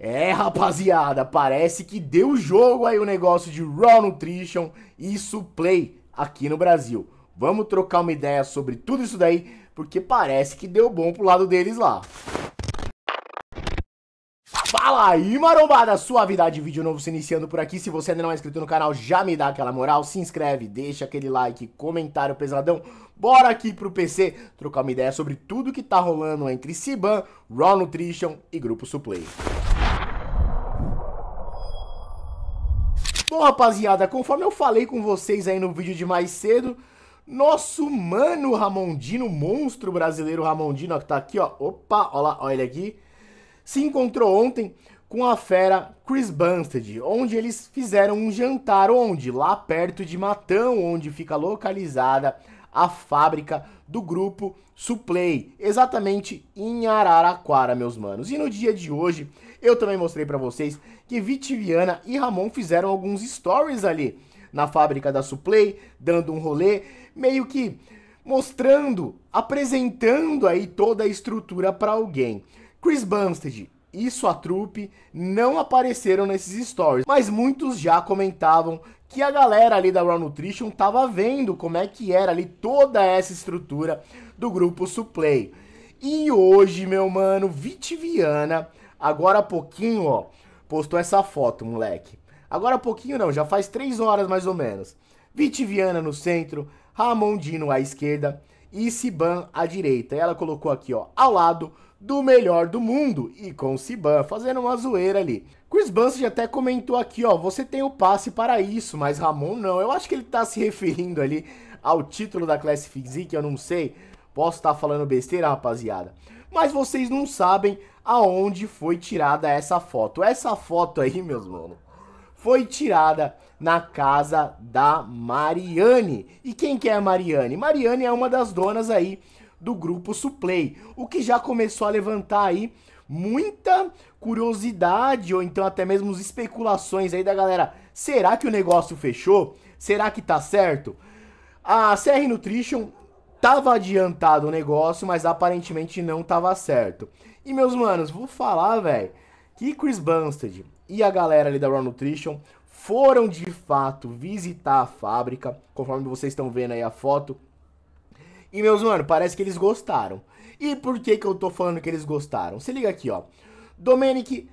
É, rapaziada, parece que deu jogo aí o negócio de Raw Nutrition e Suplay aqui no Brasil. Vamos trocar uma ideia sobre tudo isso daí, porque parece que deu bom pro lado deles lá. Fala aí, marombada! Suavidade, vídeo novo se iniciando por aqui. Se você ainda não é inscrito no canal, já me dá aquela moral, se inscreve, deixa aquele like, comentário pesadão. Bora aqui pro PC trocar uma ideia sobre tudo que tá rolando entre Siban, Raw Nutrition e Grupo Suplay. Bom, rapaziada, conforme eu falei com vocês aí no vídeo de mais cedo, nosso mano Ramondino, monstro brasileiro Ramondino, que tá aqui, ó. Opa, olha, lá, olha ele aqui. Se encontrou ontem com a fera Chris Bunsted, onde eles fizeram um jantar onde? Lá perto de Matão, onde fica localizada a fábrica do grupo Suplay, exatamente em Araraquara, meus manos. E no dia de hoje, eu também mostrei para vocês que Vitiviana e Ramon fizeram alguns stories ali na fábrica da Suplay, dando um rolê, meio que mostrando, apresentando aí toda a estrutura para alguém. Chris Bumstead e sua trupe não apareceram nesses stories, mas muitos já comentavam que a galera ali da Raw Nutrition tava vendo como é que era ali toda essa estrutura do grupo Suplay. E hoje, meu mano, Vitiviana, agora há pouquinho, ó, postou essa foto, moleque. Agora há pouquinho não, já faz três horas mais ou menos. Vitiviana no centro, Ramondino à esquerda e Siban à direita. E ela colocou aqui, ó, ao lado do melhor do mundo e com o Siban, fazendo uma zoeira ali. Chris Bunce até comentou aqui, ó, você tem o passe para isso, mas Ramon não. Eu acho que ele tá se referindo ali ao título da Class Physique, eu não sei. Posso estar tá falando besteira, rapaziada. Mas vocês não sabem aonde foi tirada essa foto. Essa foto aí, meus mano, foi tirada na casa da Mariane. E quem que é a Mariane? Mariane é uma das donas aí do grupo Suplay, o que já começou a levantar aí muita curiosidade ou então até mesmo especulações aí da galera. Será que o negócio fechou? Será que tá certo? A CR Nutrition tava adiantado o negócio, mas aparentemente não tava certo. E meus manos, vou falar, velho, que Chris Bunsted e a galera ali da Raw Nutrition foram de fato visitar a fábrica, conforme vocês estão vendo aí a foto. E, meus mano, parece que eles gostaram. E por que que eu tô falando que eles gostaram? Se liga aqui, ó. Domenic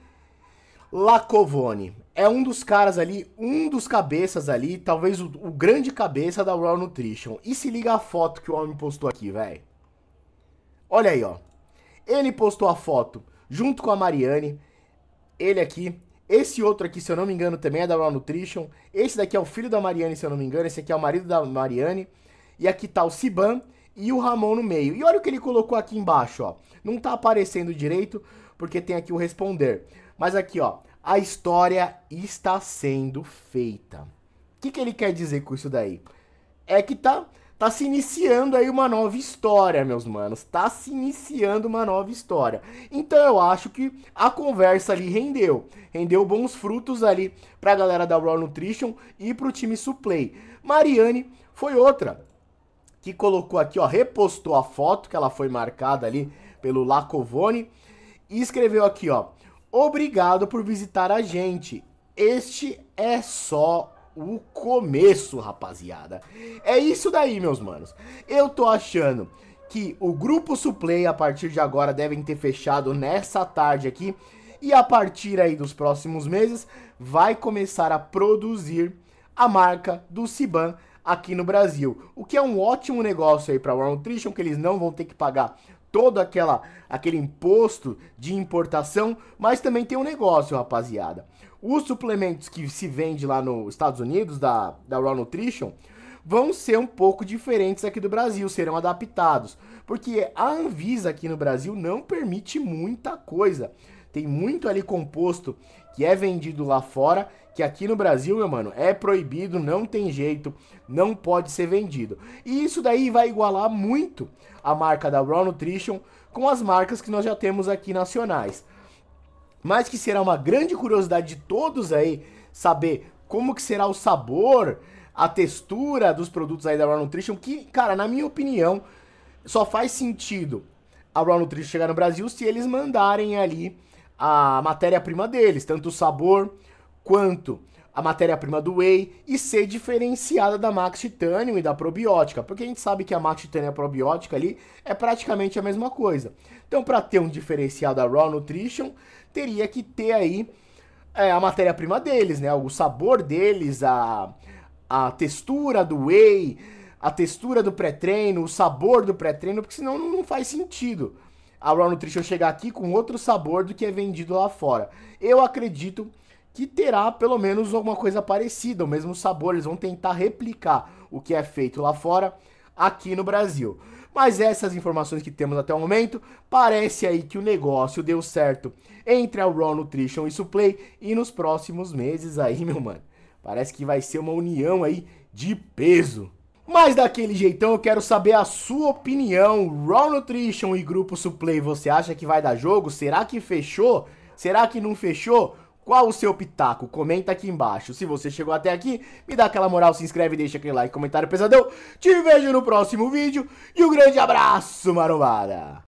Lacovone é um dos caras ali, um dos cabeças ali, talvez o, o grande cabeça da Raw Nutrition. E se liga a foto que o homem postou aqui, velho. Olha aí, ó. Ele postou a foto junto com a Mariane, ele aqui, esse outro aqui, se eu não me engano, também é da Raw Nutrition. Esse daqui é o filho da Mariane, se eu não me engano. Esse aqui é o marido da Mariane. E aqui tá o Siban e o Ramon no meio. E olha o que ele colocou aqui embaixo, ó. Não tá aparecendo direito, porque tem aqui o responder. Mas aqui, ó, a história está sendo feita. O que, que ele quer dizer com isso daí? É que tá, tá se iniciando aí uma nova história, meus manos. Tá se iniciando uma nova história. Então eu acho que a conversa ali rendeu. Rendeu bons frutos ali pra galera da Raw Nutrition e pro time Suplay. Mariane foi outra que colocou aqui, ó, repostou a foto que ela foi marcada ali pelo Lacovone e escreveu aqui, ó: "Obrigado por visitar a gente. Este é só o começo, rapaziada. É isso daí, meus manos. Eu tô achando que o grupo Suplay a partir de agora devem ter fechado nessa tarde aqui e a partir aí dos próximos meses vai começar a produzir a marca do Siban aqui no Brasil. O que é um ótimo negócio aí para World Nutrition, que eles não vão ter que pagar todo aquela, aquele imposto de importação, mas também tem um negócio, rapaziada. Os suplementos que se vende lá nos Estados Unidos, da, da Raw Nutrition, vão ser um pouco diferentes aqui do Brasil, serão adaptados. Porque a Anvisa aqui no Brasil não permite muita coisa. Tem muito ali composto que é vendido lá fora, que aqui no Brasil, meu mano, é proibido, não tem jeito, não pode ser vendido. E isso daí vai igualar muito a marca da Raw Nutrition com as marcas que nós já temos aqui nacionais. Mas que será uma grande curiosidade de todos aí saber como que será o sabor, a textura dos produtos aí da Raw Nutrition, que, cara, na minha opinião, só faz sentido a Raw Nutrition chegar no Brasil se eles mandarem ali a matéria-prima deles, tanto o sabor quanto a matéria-prima do whey e ser diferenciada da Max Titanium e da probiótica, porque a gente sabe que a Max Titanium e a probiótica ali é praticamente a mesma coisa. Então, para ter um diferencial da Raw Nutrition, teria que ter aí é, a matéria-prima deles, né? O sabor deles, a, a textura do whey, a textura do pré-treino, o sabor do pré-treino, porque senão não faz sentido a Raw Nutrition chegar aqui com outro sabor do que é vendido lá fora. Eu acredito que terá pelo menos alguma coisa parecida, o mesmo sabor, eles vão tentar replicar o que é feito lá fora aqui no Brasil. Mas essas informações que temos até o momento, parece aí que o negócio deu certo entre a Raw Nutrition e Suplay e nos próximos meses aí, meu mano. Parece que vai ser uma união aí de peso. Mas daquele jeitão eu quero saber a sua opinião. Raw Nutrition e Grupo Suplay, você acha que vai dar jogo? Será que fechou? Será que não fechou? Qual o seu pitaco? Comenta aqui embaixo. Se você chegou até aqui, me dá aquela moral, se inscreve, deixa aquele like, comentário pesadão. Te vejo no próximo vídeo e um grande abraço, marombada!